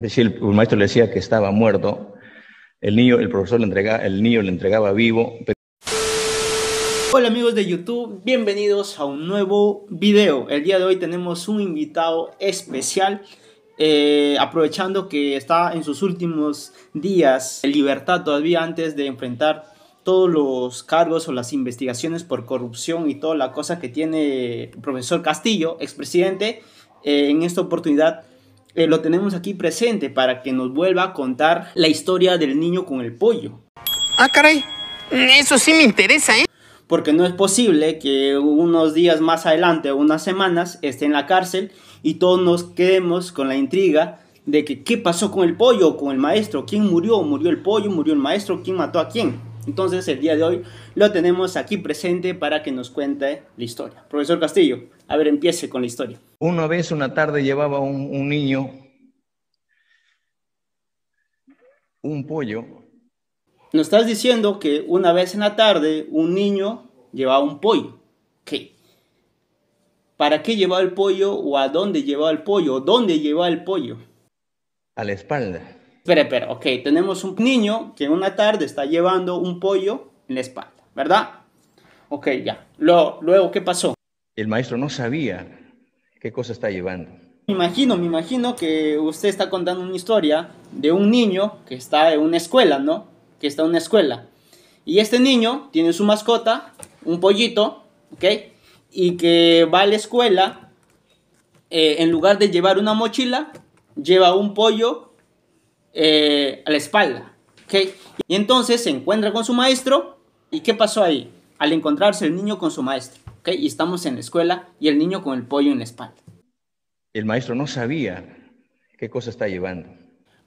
El el maestro le decía que estaba muerto, el niño, el profesor le entregaba, el niño le entregaba vivo. Hola amigos de YouTube, bienvenidos a un nuevo video. El día de hoy tenemos un invitado especial, eh, aprovechando que está en sus últimos días en libertad todavía antes de enfrentar todos los cargos o las investigaciones por corrupción y toda la cosa que tiene el profesor Castillo, expresidente. Eh, en esta oportunidad eh, lo tenemos aquí presente para que nos vuelva a contar la historia del niño con el pollo. Ah, caray, mm, eso sí me interesa, ¿eh? Porque no es posible que unos días más adelante o unas semanas esté en la cárcel y todos nos quedemos con la intriga de que qué pasó con el pollo, con el maestro, quién murió, murió el pollo, murió el maestro, quién mató a quién. Entonces el día de hoy lo tenemos aquí presente para que nos cuente la historia. Profesor Castillo, a ver, empiece con la historia. Una vez, una tarde, llevaba un, niño un pollo. Nos estás diciendo que una vez en la tarde un niño llevaba un pollo. ¿Qué? ¿Para qué llevaba el pollo o a dónde llevaba el pollo? ¿Dónde llevaba el pollo? A la espalda. Espera, espera, ok, tenemos un niño que una tarde está llevando un pollo en la espalda, ¿verdad? Ok, ya. Luego, luego ¿qué pasó? El maestro no sabía qué cosa está llevando. Me imagino, me imagino que usted está contando una historia de un niño que está en una escuela, ¿no? Que está en una escuela. Y este niño tiene su mascota, un pollito, ¿ok? Y que va a la escuela, eh, en lugar de llevar una mochila, lleva un pollo eh, a la espalda. Y entonces se encuentra con su maestro. ¿Y qué pasó ahí? Al encontrarse el niño con su maestro. ¿okay? Y estamos en la escuela y el niño con el pollo en la espalda. El maestro no sabía qué cosa está llevando.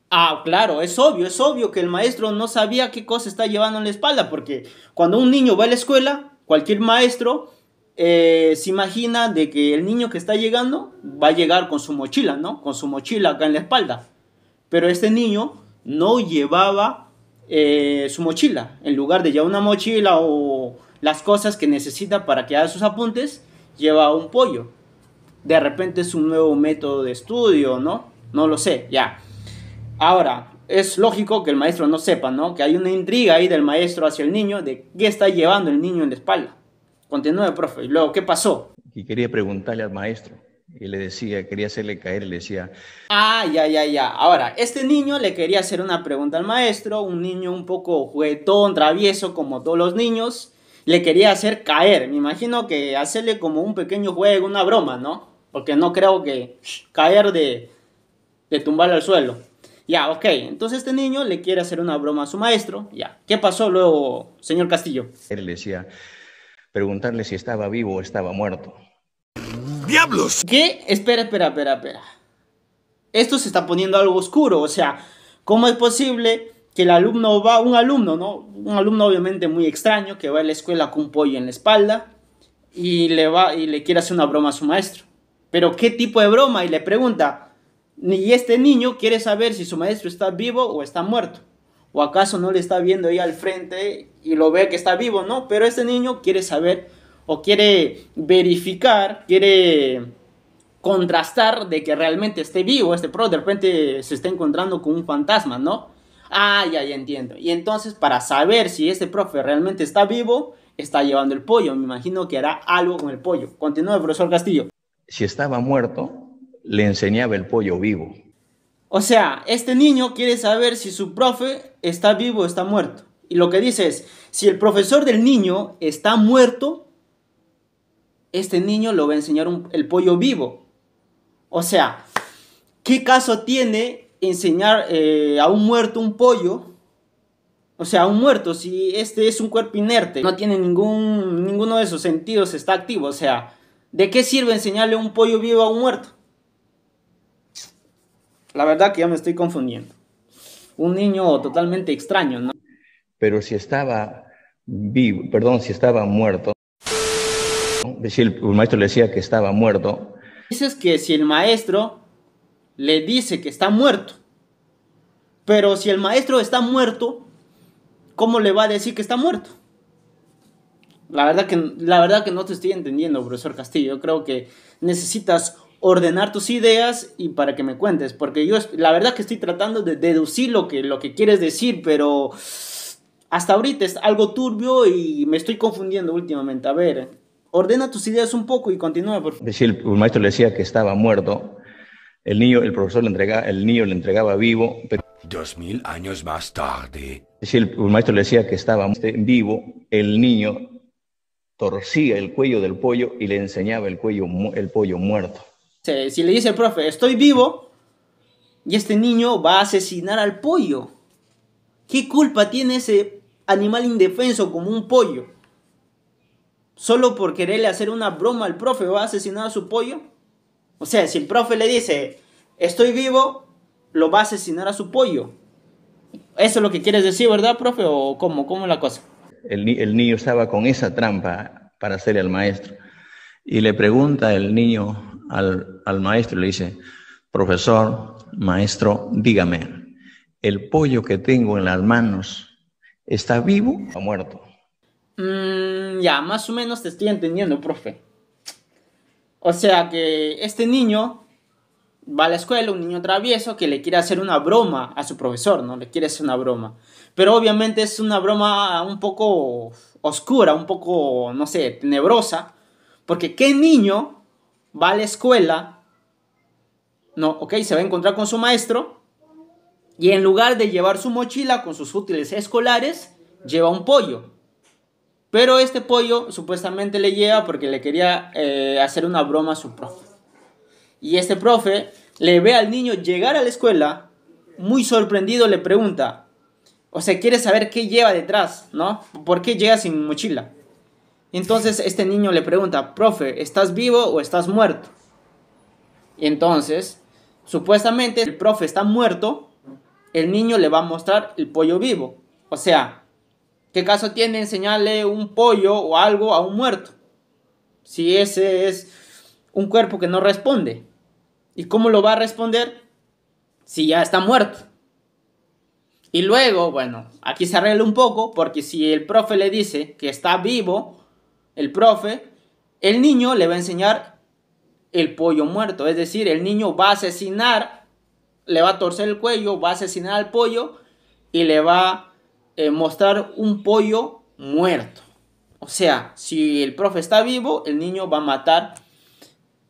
Ah, claro, es obvio, es obvio que el maestro no sabía qué cosa está llevando en la espalda, porque cuando un niño va a la escuela, cualquier maestro eh, se imagina de que el niño que está llegando va a llegar con su mochila, ¿no? Con su mochila acá en la espalda. Pero este niño no llevaba eh, su mochila. En lugar de llevar una mochila o las cosas que necesita para que haga sus apuntes, lleva un pollo. De repente es un nuevo método de estudio, ¿no? No lo sé, ya. Ahora, es lógico que el maestro no sepa, ¿no? Que hay una intriga ahí del maestro hacia el niño de qué está llevando el niño en la espalda. Continúe, profe. Y luego, ¿qué pasó? Y quería preguntarle al maestro, y le decía, quería hacerle caer le decía... Ah, ya, ya, ya. Ahora, este niño le quería hacer una pregunta al maestro, un niño un poco juguetón, travieso, como todos los niños, le quería hacer caer. Me imagino que hacerle como un pequeño juego, una broma, ¿no? Porque no creo que caer de, de al suelo. Ya, ok. Entonces este niño le quiere hacer una broma a su maestro. Ya. ¿Qué pasó luego, señor Castillo? Él le decía, preguntarle si estaba vivo o estaba muerto. ¡Diablos! ¿Qué? Espera, espera, espera, espera. Esto se está poniendo algo oscuro, o sea, ¿cómo es posible que el alumno va, un alumno, ¿no? Un alumno obviamente muy extraño que va a la escuela con un pollo en la espalda y le va y le quiere hacer una broma a su maestro. Pero ¿qué tipo de broma? Y le pregunta, y este niño quiere saber si su maestro está vivo o está muerto. ¿O acaso no le está viendo ahí al frente y lo ve que está vivo? No, pero este niño quiere saber o quiere verificar, quiere contrastar de que realmente esté vivo este profe. de repente se está encontrando con un fantasma, ¿no? Ah, ya, entiendo. Y entonces para saber si este profe realmente está vivo, está llevando el pollo. Me imagino que hará algo con el pollo. Continúa, profesor Castillo. Si estaba muerto, le enseñaba el pollo vivo. O sea, este niño quiere saber si su profe está vivo o está muerto. Y lo que dice es, si el profesor del niño está muerto, este niño lo va a enseñar el pollo vivo. O sea, ¿qué caso tiene enseñar eh, a un muerto un pollo? O sea, un muerto, si este es un cuerpo inerte, no tiene ningún, ninguno de sus sentidos, está activo. O sea, ¿de qué sirve enseñarle un pollo vivo a un muerto? La verdad que ya me estoy confundiendo. Un niño totalmente extraño, ¿no? Pero si estaba vivo, perdón, si estaba muerto, si el, maestro le decía que estaba muerto. Dices que si el maestro le dice que está muerto, pero si el maestro está muerto, ¿cómo le va a decir que está muerto? La verdad que, la verdad que no te estoy entendiendo, profesor Castillo. Yo creo que necesitas ordenar tus ideas y para que me cuentes, porque yo la verdad que estoy tratando de deducir lo que, lo que quieres decir, pero hasta ahorita es algo turbio y me estoy confundiendo últimamente. A ver, ordena tus ideas un poco y continúa, por favor. Si el, maestro le decía que estaba muerto, el niño, el profesor le entregaba, el niño le entregaba vivo. Dos mil años más tarde. Si el, el maestro le decía que estaba vivo, el niño torcía el cuello del pollo y le enseñaba el cuello, el pollo muerto. Si, si le dice el profe, estoy vivo, y este niño va a asesinar al pollo. ¿Qué culpa tiene ese animal indefenso como un pollo? solo por quererle hacer una broma al profe, va a asesinar a su pollo. O sea, si el profe le dice, estoy vivo, lo va a asesinar a su pollo. Eso es lo que quieres decir, ¿verdad, profe? ¿O cómo? ¿Cómo es la cosa? El, niño estaba con esa trampa para hacerle al maestro. Y le pregunta el niño al, al maestro, le dice, profesor, maestro, dígame, ¿el pollo que tengo en las manos está vivo o muerto? Mm, ya, más o menos te estoy entendiendo, profe. O sea que este niño va a la escuela, un niño travieso que le quiere hacer una broma a su profesor, ¿no? Le quiere hacer una broma. Pero obviamente es una broma un poco oscura, un poco, no sé, tenebrosa. Porque ¿qué niño va a la escuela? No, ok, se va a encontrar con su maestro y en lugar de llevar su mochila con sus útiles escolares, lleva un pollo. Pero este pollo supuestamente le lleva porque le quería eh, hacer una broma a su profe. Y este profe le ve al niño llegar a la escuela, muy sorprendido le pregunta, o sea, quiere saber qué lleva detrás, ¿no? ¿Por qué llega sin mochila? entonces este niño le pregunta, profe, ¿estás vivo o estás muerto? Y entonces, supuestamente el profe está muerto, el niño le va a mostrar el pollo vivo. O sea, ¿Qué caso tiene enseñarle un pollo o algo a un muerto? Si ese es un cuerpo que no responde. ¿Y cómo lo va a responder? Si ya está muerto. Y luego, bueno, aquí se arregla un poco porque si el profe le dice que está vivo, el profe, el niño le va a enseñar el pollo muerto. Es decir, el niño va a asesinar, le va a torcer el cuello, va a asesinar al pollo y le va a... Eh, mostrar un pollo muerto. O sea, si el profe está vivo, el niño va a matar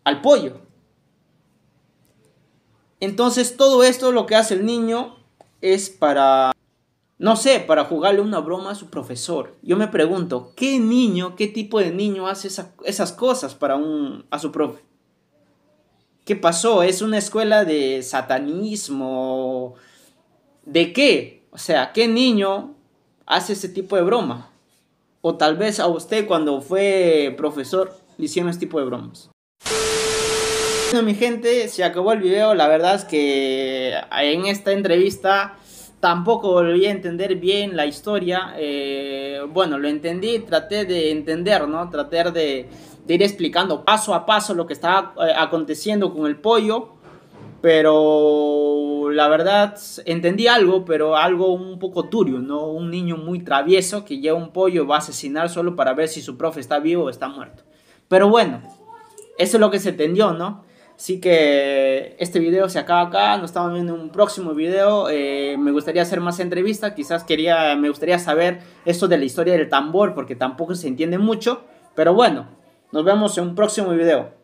al pollo. Entonces todo esto lo que hace el niño es para, no sé, para jugarle una broma a su profesor. Yo me pregunto, ¿qué niño, qué tipo de niño hace esas cosas para un, a su profe? ¿Qué pasó? ¿Es una escuela de satanismo? ¿De qué? O sea, ¿qué niño hace ese tipo de broma. O tal vez a usted cuando fue profesor le hicieron ese tipo de bromas. Bueno, mi gente, se acabó el video. La verdad es que en esta entrevista tampoco volví a entender bien la historia. Eh, bueno, lo entendí, traté de entender, ¿no? Traté de, de ir explicando paso a paso lo que estaba eh, aconteciendo con el pollo pero la verdad entendí algo, pero algo un poco turio, ¿no? Un niño muy travieso que lleva un pollo va a asesinar solo para ver si su profe está vivo o está muerto. Pero bueno, eso es lo que se entendió, ¿no? Así que este video se acaba acá, nos estamos viendo en un próximo video. Eh, me gustaría hacer más entrevistas, quizás quería, me gustaría saber esto de la historia del tambor porque tampoco se entiende mucho. Pero bueno, nos vemos en un próximo video.